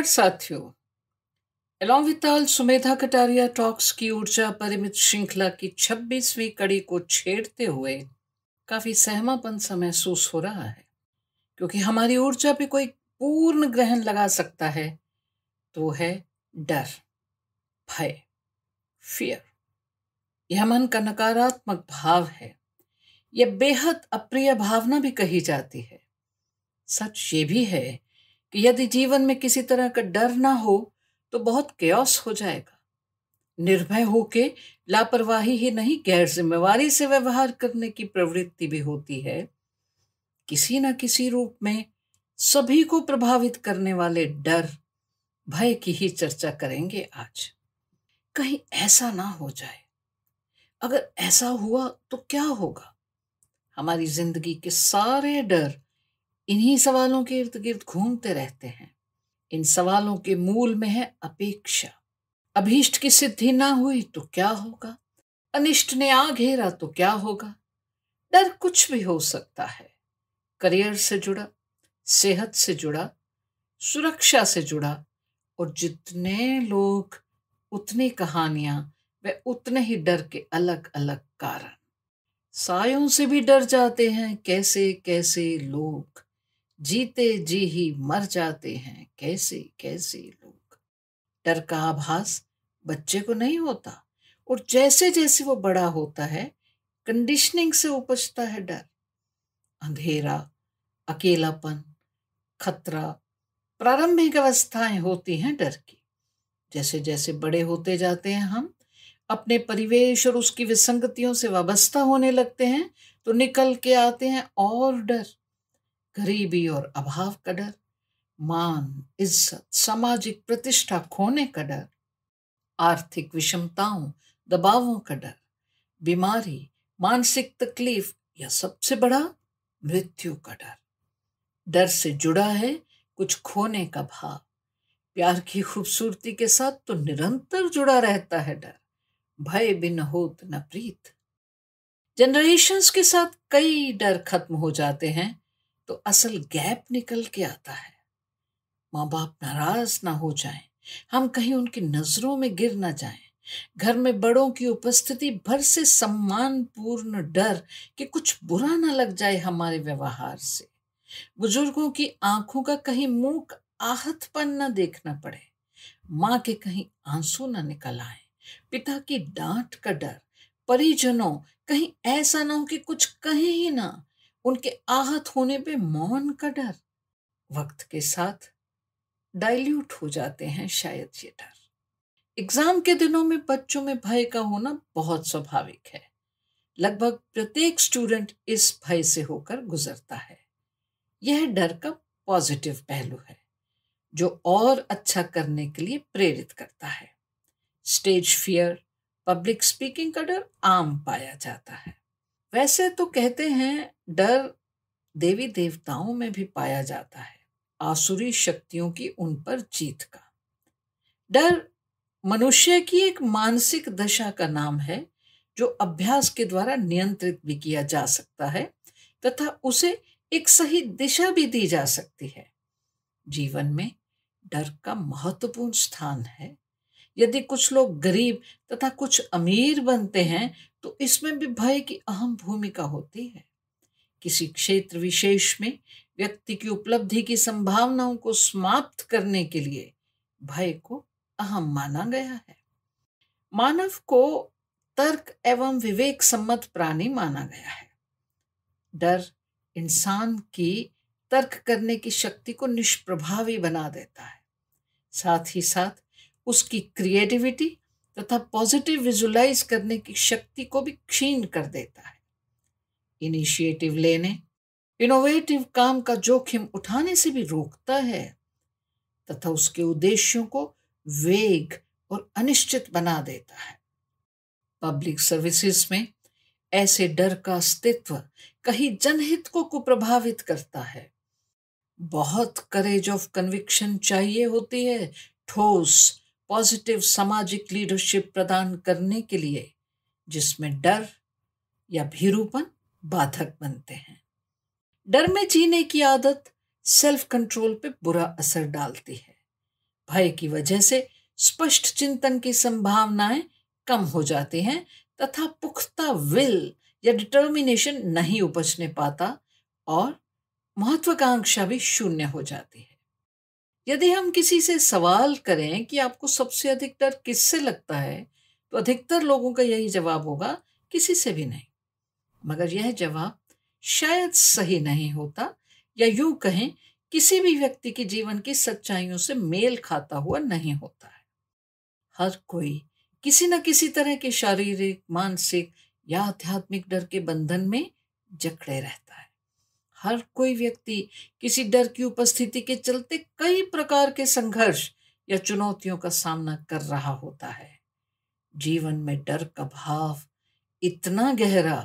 नमस्कार साथियों एलोंग विताल सुमेधा कटारिया टॉक्स की ऊर्जा परिमित श्रृंखला की 26वीं कड़ी को छेड़ते हुए काफी सहमापन सा महसूस हो रहा है क्योंकि हमारी ऊर्जा पे कोई पूर्ण ग्रहण लगा सकता है तो है डर भय फियर यह मन का नकारात्मक भाव है यह बेहद अप्रिय भावना भी कही जाती है सच ये भी है कि यदि जीवन में किसी तरह का डर ना हो तो बहुत क्योस हो जाएगा निर्भय होके लापरवाही ही नहीं गैर जिम्मेवारी से व्यवहार करने की प्रवृत्ति भी होती है किसी न किसी रूप में सभी को प्रभावित करने वाले डर भय की ही चर्चा करेंगे आज कहीं ऐसा ना हो जाए अगर ऐसा हुआ तो क्या होगा हमारी जिंदगी के सारे डर इन्हीं सवालों के इर्द गिर्द घूमते रहते हैं इन सवालों के मूल में है अपेक्षा अभीष्ट की सिद्धि ना हुई तो क्या होगा अनिष्ट ने आ घेरा तो क्या होगा डर कुछ भी हो सकता है करियर से जुड़ा सेहत से जुड़ा सुरक्षा से जुड़ा और जितने लोग उतनी कहानियां वे उतने ही डर के अलग अलग कारण सायों से भी डर जाते हैं कैसे कैसे लोग जीते जी ही मर जाते हैं कैसे कैसे लोग डर का आभास बच्चे को नहीं होता और जैसे जैसे वो बड़ा होता है कंडीशनिंग से उपजता है डर अंधेरा अकेलापन खतरा प्रारंभिक अवस्थाएं होती हैं डर की जैसे जैसे बड़े होते जाते हैं हम अपने परिवेश और उसकी विसंगतियों से वाबस्ता होने लगते हैं तो निकल के आते हैं और डर गरीबी और अभाव का डर मान इज्जत सामाजिक प्रतिष्ठा खोने का डर आर्थिक विषमताओं दबावों का डर बीमारी मानसिक तकलीफ या सबसे बड़ा मृत्यु का डर डर से जुड़ा है कुछ खोने का भाव प्यार की खूबसूरती के साथ तो निरंतर जुड़ा रहता है डर भय बिन होत न प्रीत जनरेशन्स के साथ कई डर खत्म हो जाते हैं तो असल गैप निकल के आता है माँ बाप नाराज ना हो जाएं, हम कहीं उनकी नजरों में गिर ना जाएं। घर में बड़ों की उपस्थिति भर से सम्मान पूर्ण डर कि कुछ बुरा ना लग जाए हमारे व्यवहार से बुजुर्गों की आंखों का कहीं मूक आहतपन न देखना पड़े माँ के कहीं आंसू न निकल आए पिता की डांट का डर परिजनों कहीं ऐसा ना हो कि कुछ कहे ही ना उनके आहत होने पे मौन का डर वक्त के साथ डाइल्यूट हो जाते हैं शायद ये डर एग्जाम के दिनों में बच्चों में भय का होना बहुत स्वाभाविक है लगभग प्रत्येक स्टूडेंट इस भय से होकर गुजरता है यह डर का पॉजिटिव पहलू है जो और अच्छा करने के लिए प्रेरित करता है स्टेज फियर पब्लिक स्पीकिंग का डर आम पाया जाता है वैसे तो कहते हैं डर देवी देवताओं में भी पाया जाता है आसुरी शक्तियों की उन पर जीत का डर मनुष्य की एक मानसिक दशा का नाम है जो अभ्यास के द्वारा नियंत्रित भी किया जा सकता है तथा उसे एक सही दिशा भी दी जा सकती है जीवन में डर का महत्वपूर्ण स्थान है यदि कुछ लोग गरीब तथा कुछ अमीर बनते हैं तो इसमें भी भय की अहम भूमिका होती है किसी क्षेत्र विशेष में व्यक्ति की उपलब्धि की संभावनाओं को समाप्त करने के लिए भय को अहम माना गया है मानव को तर्क एवं विवेक सम्मत प्राणी माना गया है डर इंसान की तर्क करने की शक्ति को निष्प्रभावी बना देता है साथ ही साथ उसकी क्रिएटिविटी तथा पॉजिटिव विजुलाइज करने की शक्ति को भी क्षीण कर देता है इनिशिएटिव लेने इनोवेटिव काम का जोखिम उठाने से भी रोकता है तथा उसके उद्देश्यों को वेग और अनिश्चित बना देता है पब्लिक सर्विसेज में ऐसे डर का अस्तित्व कहीं जनहित को कुप्रभावित करता है बहुत करेज ऑफ कन्विक्शन चाहिए होती है ठोस पॉजिटिव सामाजिक लीडरशिप प्रदान करने के लिए जिसमें डर या भीरूपन बाधक बनते हैं डर में जीने की आदत सेल्फ कंट्रोल पे बुरा असर डालती है भय की वजह से स्पष्ट चिंतन की संभावनाएं कम हो जाती हैं तथा पुख्ता विल या डिटर्मिनेशन नहीं उपजने पाता और महत्वाकांक्षा भी शून्य हो जाती है यदि हम किसी से सवाल करें कि आपको सबसे अधिक डर किससे लगता है तो अधिकतर लोगों का यही जवाब होगा किसी से भी नहीं मगर यह जवाब शायद सही नहीं होता या यूं कहें किसी भी व्यक्ति के जीवन की सच्चाइयों से मेल खाता हुआ नहीं होता है हर कोई किसी न किसी तरह के शारीरिक मानसिक या आध्यात्मिक डर के बंधन में जकड़े रहता है हर कोई व्यक्ति किसी डर की उपस्थिति के चलते कई प्रकार के संघर्ष या चुनौतियों का सामना कर रहा होता है जीवन में डर का भाव इतना गहरा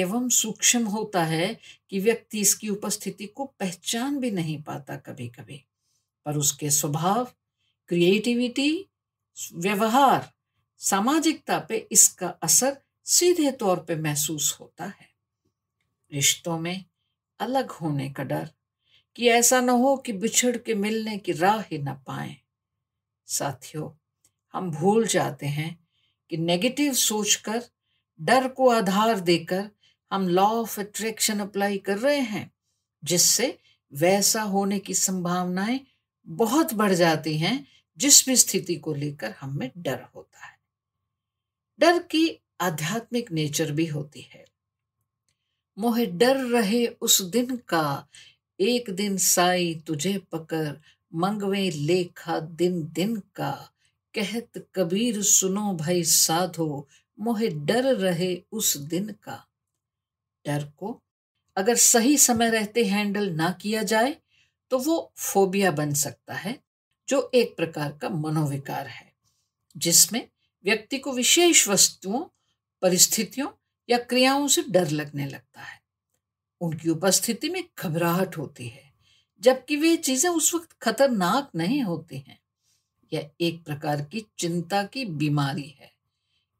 एवं सूक्ष्म होता है कि व्यक्ति इसकी उपस्थिति को पहचान भी नहीं पाता कभी कभी पर उसके स्वभाव क्रिएटिविटी व्यवहार सामाजिकता पे इसका असर सीधे तौर पे महसूस होता है रिश्तों में अलग होने का डर कि ऐसा न हो कि बिछड़ के मिलने की राह ही न पाए साथियों हम भूल जाते हैं कि नेगेटिव सोचकर डर को आधार देकर हम लॉ ऑफ अट्रैक्शन अप्लाई कर रहे हैं जिससे वैसा होने की संभावनाएं बहुत बढ़ जाती हैं जिस भी स्थिति को लेकर हमें डर होता है डर की आध्यात्मिक नेचर भी होती है मोह डर रहे उस दिन का एक दिन साई तुझे पकड़ मंगवे लेखा दिन दिन का कहत कबीर सुनो भाई साधो मोह डर रहे उस दिन का डर को अगर सही समय रहते हैंडल ना किया जाए तो वो फोबिया बन सकता है जो एक प्रकार का मनोविकार है जिसमें व्यक्ति को विशेष वस्तुओं परिस्थितियों या क्रियाओं से डर लगने लगता है उनकी उपस्थिति में घबराहट होती है जबकि वे चीजें उस वक्त खतरनाक नहीं होती हैं यह एक प्रकार की चिंता की बीमारी है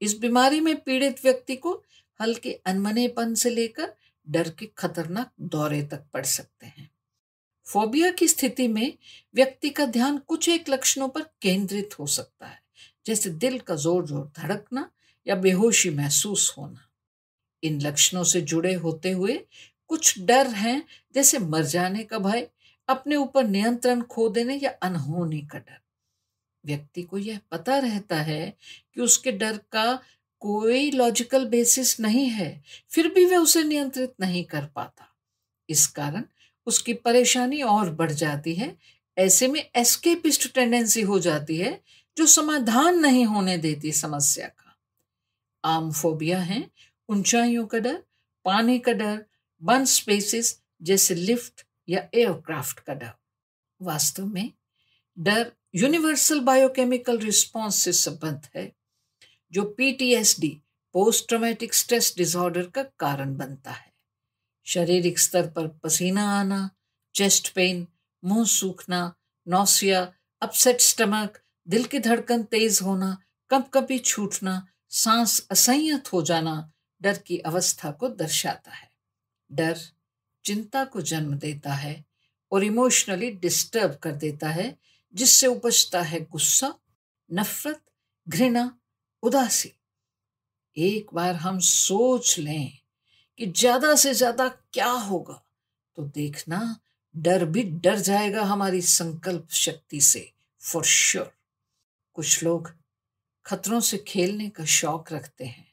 इस बीमारी में पीड़ित व्यक्ति को हल्के अनमनेपन से लेकर डर के खतरनाक दौरे तक पड़ सकते हैं फोबिया की स्थिति में व्यक्ति का ध्यान कुछ एक लक्षणों पर केंद्रित हो सकता है जैसे दिल का जोर जोर धड़कना या बेहोशी महसूस होना इन लक्षणों से जुड़े होते हुए कुछ डर हैं जैसे मर जाने का भय अपने ऊपर नियंत्रण खो देने या अनहोनी का डर व्यक्ति को यह पता रहता है कि उसके डर का कोई लॉजिकल बेसिस नहीं है फिर भी वह उसे नियंत्रित नहीं कर पाता इस कारण उसकी परेशानी और बढ़ जाती है ऐसे में एस्केपिस्ट टेंडेंसी हो जाती है जो समाधान नहीं होने देती समस्या का आम फोबिया हैं ऊंचाइयों का डर पानी का डर बंद स्पेसेस जैसे लिफ्ट या एयरक्राफ्ट का डर वास्तव में डर यूनिवर्सल बायोकेमिकल रिस्पॉन्स से संबंध है जो PTSD post traumatic stress disorder का कारण बनता है शारीरिक स्तर पर पसीना आना चेस्ट पेन मुंह सूखना नौसिया अपसेट स्टमक दिल की धड़कन तेज होना कप कंपकपी छूटना सांस असंयत हो जाना डर की अवस्था को दर्शाता है डर चिंता को जन्म देता है और इमोशनली डिस्टर्ब कर देता है जिससे उपजता है गुस्सा नफरत घृणा उदासी एक बार हम सोच लें कि ज्यादा से ज्यादा क्या होगा तो देखना डर भी डर जाएगा हमारी संकल्प शक्ति से फॉर श्योर sure. कुछ लोग खतरों से खेलने का शौक रखते हैं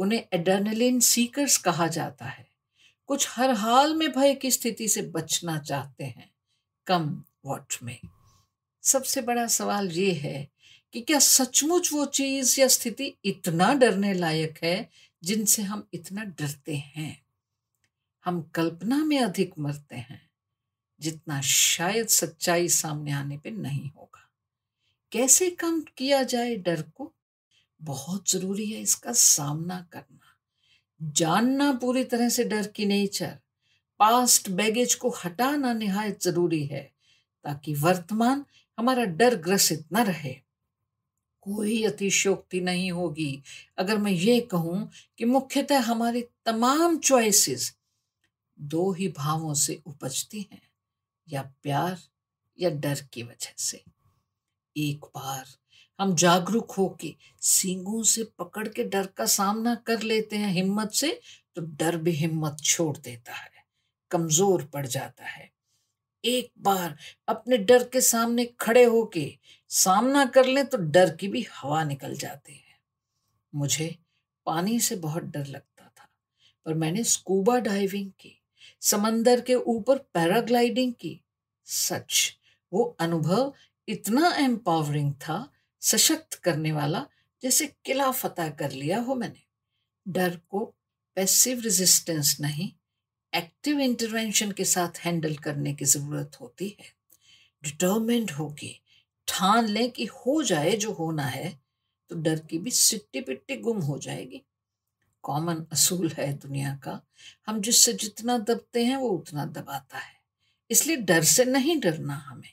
उन्हें एडर्नलिन सीकर्स कहा जाता है कुछ हर हाल में भय की स्थिति से बचना चाहते हैं कम वॉट में सबसे बड़ा सवाल ये है कि क्या सचमुच वो चीज या स्थिति इतना डरने लायक है जिनसे हम इतना डरते हैं हम कल्पना में अधिक मरते हैं जितना शायद सच्चाई सामने आने पे नहीं होगा कैसे कम किया जाए डर को बहुत जरूरी है इसका सामना करना जानना पूरी तरह से डर की नेचर पास्ट बैगेज को हटाना निहायत जरूरी है ताकि वर्तमान हमारा डर ग्रसित न रहे कोई अतिशोक्ति नहीं होगी अगर मैं ये कहूं कि मुख्यतः हमारी तमाम चॉइसेस दो ही भावों से उपजती हैं या प्यार या डर की वजह से एक बार हम जागरूक होके सींगों से पकड़ के डर का सामना कर लेते हैं हिम्मत से तो डर भी हिम्मत छोड़ देता है कमजोर पड़ जाता है एक बार अपने डर के सामने खड़े होके सामना कर लें तो डर की भी हवा निकल जाती है मुझे पानी से बहुत डर लगता था पर मैंने स्कूबा डाइविंग की समंदर के ऊपर पैराग्लाइडिंग की सच वो अनुभव इतना एम्पावरिंग था सशक्त करने वाला जैसे किला फतेह कर लिया हो मैंने डर को पैसिव रेजिस्टेंस नहीं एक्टिव इंटरवेंशन के साथ हैंडल करने की ज़रूरत होती है डिटर्मेंट होके ठान लें कि हो जाए जो होना है तो डर की भी सिट्टी पिट्टी गुम हो जाएगी कॉमन असूल है दुनिया का हम जिससे जितना दबते हैं वो उतना दबाता है इसलिए डर से नहीं डरना हमें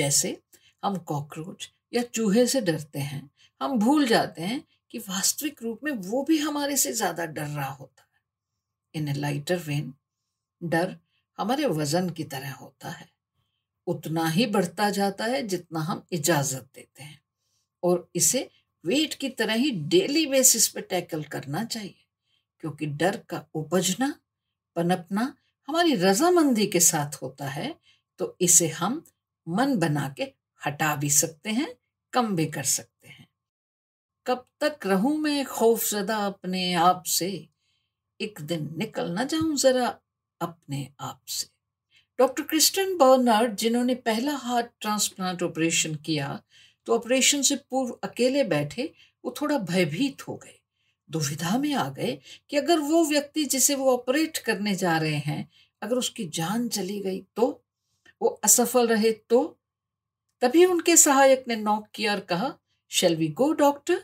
जैसे हम कॉकरोच या चूहे से डरते हैं हम भूल जाते हैं कि वास्तविक रूप में वो भी हमारे से ज़्यादा डर रहा होता है इन ए लाइटर वेन डर हमारे वज़न की तरह होता है उतना ही बढ़ता जाता है जितना हम इजाज़त देते हैं और इसे वेट की तरह ही डेली बेसिस पे टैकल करना चाहिए क्योंकि डर का उपजना पनपना हमारी रजामंदी के साथ होता है तो इसे हम मन बना के हटा भी सकते हैं कम भी कर सकते हैं कब तक रहूं मैं खौफजदा अपने आप से एक दिन निकल ना जाऊं जरा अपने आप से डॉक्टर क्रिस्टन बर्नार्ड जिन्होंने पहला हार्ट ट्रांसप्लांट ऑपरेशन किया तो ऑपरेशन से पूर्व अकेले बैठे वो थोड़ा भयभीत हो गए दुविधा में आ गए कि अगर वो व्यक्ति जिसे वो ऑपरेट करने जा रहे हैं अगर उसकी जान चली गई तो वो असफल रहे तो तभी उनके सहायक ने नॉक किया और कहा शेल वी गो डॉक्टर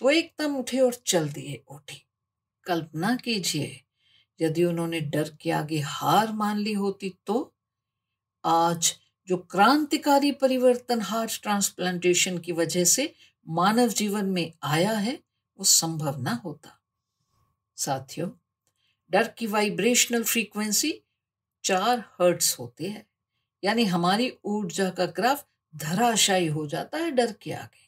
तो एकदम उठे और चल दिए ओटी कल्पना कीजिए यदि उन्होंने डर के आगे हार मान ली होती तो आज जो क्रांतिकारी परिवर्तन हार्ट ट्रांसप्लांटेशन की वजह से मानव जीवन में आया है वो संभव ना होता साथियों डर की वाइब्रेशनल फ्रीक्वेंसी चार हर्ट्स होते है यानी हमारी ऊर्जा का ग्राफ धराशायी हो जाता है डर के आगे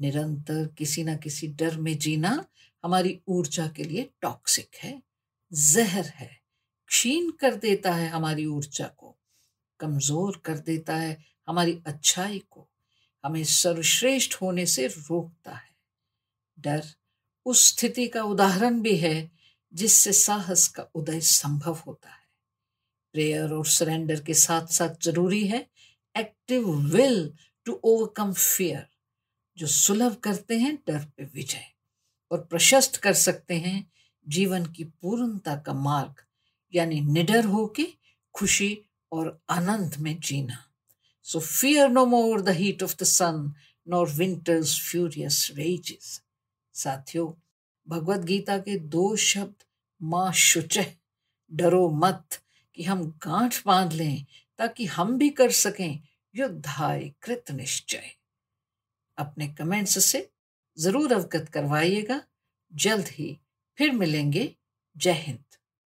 निरंतर किसी ना किसी डर में जीना हमारी ऊर्जा के लिए टॉक्सिक है जहर है क्षीण कर देता है हमारी ऊर्जा को कमजोर कर देता है हमारी अच्छाई को हमें सर्वश्रेष्ठ होने से रोकता है डर उस स्थिति का उदाहरण भी है जिससे साहस का उदय संभव होता है प्रेयर और सरेंडर के साथ साथ जरूरी है active will to overcome fear जो सुलभ करते हैं डर पे विजय और प्रशस्त कर सकते हैं जीवन की पूर्णता का मार्ग यानी निडर होके खुशी और आनंद में जीना so fear no more the heat of the sun nor winter's furious rages साथियों भगवत गीता के दो शब्द माँ शुचह डरो मत कि हम गांठ बांध लें ताकि हम भी कर सकें युद्धाय कृत निश्चय अपने कमेंट्स से जरूर अवगत करवाइएगा जल्द ही फिर मिलेंगे जय हिंद